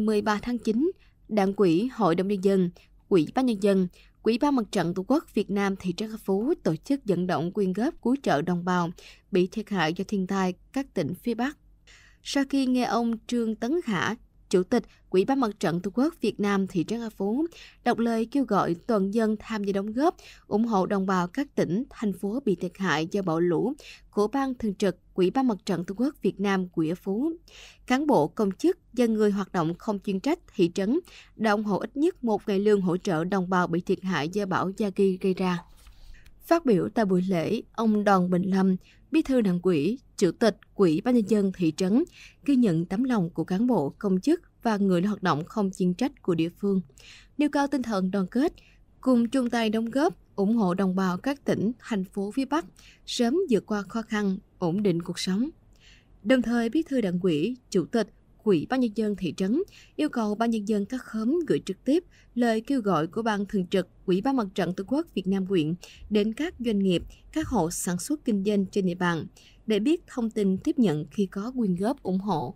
13 tháng 9, Đảng quỹ Hội đồng Nhân dân, Quỹ Ban Nhân dân, Quỹ ban Mặt trận Tổ quốc Việt Nam thị trấn An Phú tổ chức vận động quyên góp cứu trợ đồng bào bị thiệt hại do thiên tai các tỉnh phía Bắc. Sau khi nghe ông Trương Tấn Hạ, Chủ tịch Quỹ ban mặt trận Tổ quốc Việt Nam thị trấn A Phú đọc lời kêu gọi toàn dân tham gia đóng góp, ủng hộ đồng bào các tỉnh, thành phố bị thiệt hại do bão lũ của Ban Thường trực Quỹ ban mặt trận Tổ quốc Việt Nam Quỹ A Phú. Cán bộ, công chức, dân người hoạt động không chuyên trách, thị trấn đã ủng hộ ít nhất một ngày lương hỗ trợ đồng bào bị thiệt hại do bão Yagi gây ra. Phát biểu tại buổi lễ, ông Đoàn Bình Lâm, Bí thư Đảng ủy, Chủ tịch Quỹ Ban nhân dân thị trấn ghi nhận tấm lòng của cán bộ, công chức và người hoạt động không chuyên trách của địa phương, nêu cao tinh thần đoàn kết, cùng chung tay đóng góp ủng hộ đồng bào các tỉnh, thành phố phía Bắc sớm vượt qua khó khăn, ổn định cuộc sống. Đồng thời, Bí thư Đảng ủy, Chủ tịch quỹ ban nhân dân thị trấn yêu cầu ban nhân dân các khóm gửi trực tiếp lời kêu gọi của ban thường trực quỹ ban Mặt trận Tổ quốc Việt Nam quyện đến các doanh nghiệp, các hộ sản xuất kinh doanh trên địa bàn để biết thông tin tiếp nhận khi có quyên góp ủng hộ.